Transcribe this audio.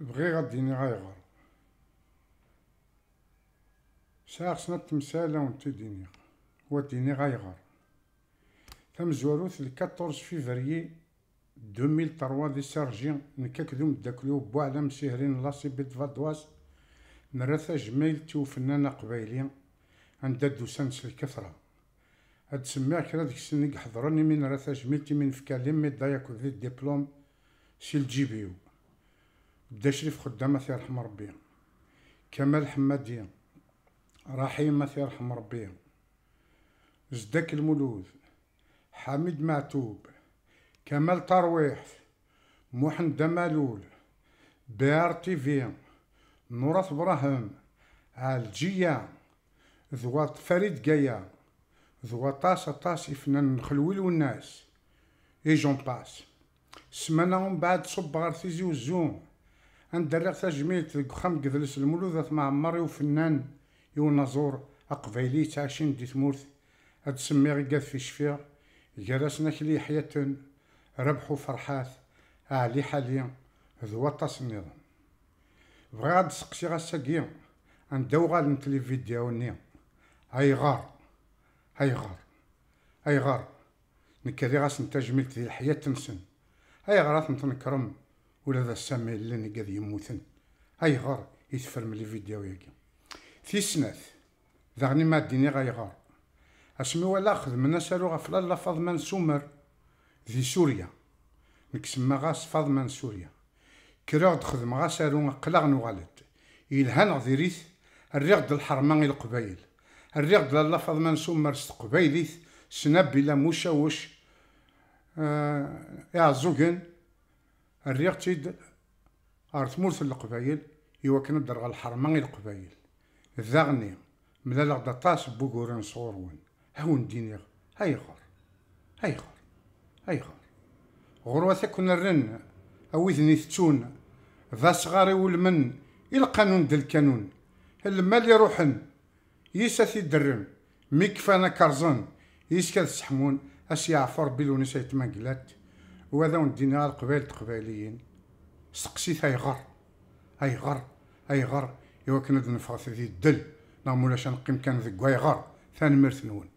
بغي غادي ديني غايغر ساعة خصنا التمثالة و نتي ديني و ديني غايغر تم زوروت ل 14 فيفريي 2003 دي سارجي نكاك ذو مداكلو بوعلى مسيهرين لاصي بيت فادواس نرثا جميل تو فنانة قبايلية عند دوسانس الكثرة هاد سميع كرا ديك السنين كحضرني من رثا جميلتي من فكاليم مي دايا كوفيد ديبلوم سي الجي بيو بدا شريف خدام الله يرحم ربي كمال حمادية رحيم الله يرحم ربي زداك الملوذ حميد معتوب كمال ترويح محمد مالول بير تيفي نورث ابراهيم الجية ذوات فريد جايا ذواتاس طاس فنان خلويل والناس اي جون باس سمانة من بعد صب غار تيزي وزون ندرق تجميت خم قدلس المولود معمر وفنان يونازور أقبيلي تعشين دي تمورث هاد سمي غيقاد في شفيع جرسنا كلي حياتن ربحو فرحات أعلي حاليا ذو وطاس النظام بغا غاد سقسي غاساكي نداو غال نتلي فيديو ني هاي غار هاي غار هاي غار نكري غاس نتجميل الحياة تنسن هاي غارات نتنكرم ولا ذا السامي اللي نقاد يموتن أيغار يتفر من الفيديو ياكي في سنات ذاغني ما ديني غار اسمي ولا خدمنا سالو غفلا لا فاضمان سومر في سوريا نكسما غاس فاضمان سوريا كراغد خدم غاس سالو قلاغ نوغالد يلهان غديريث الريغد الحرمان القبايل الريغد لا فاضمان سومر ست سناب بلا مشوش آه يا زوجن الريغتيد ار تمورس القبايل يوكن درغ الحرمان القبايل ذاغني ملالغ طاس بوغورن صورون هون هاي خور هاي خور غروا كنا الرن أويثني ستون ذا صغاري والمن القانون ديال الكانون المال اللي روحن في الدرن ميكفانا كارزون يسكا يسكاد سحمون أسيعفر بلوني سيتمانقلات وهذا ندينا قبال التقباليين سقسيت ايغر ايغر ايغر ايوا كنا نفغس ذي الدل لا مولاش نقيم كان ذي ايغر ثاني مرث نون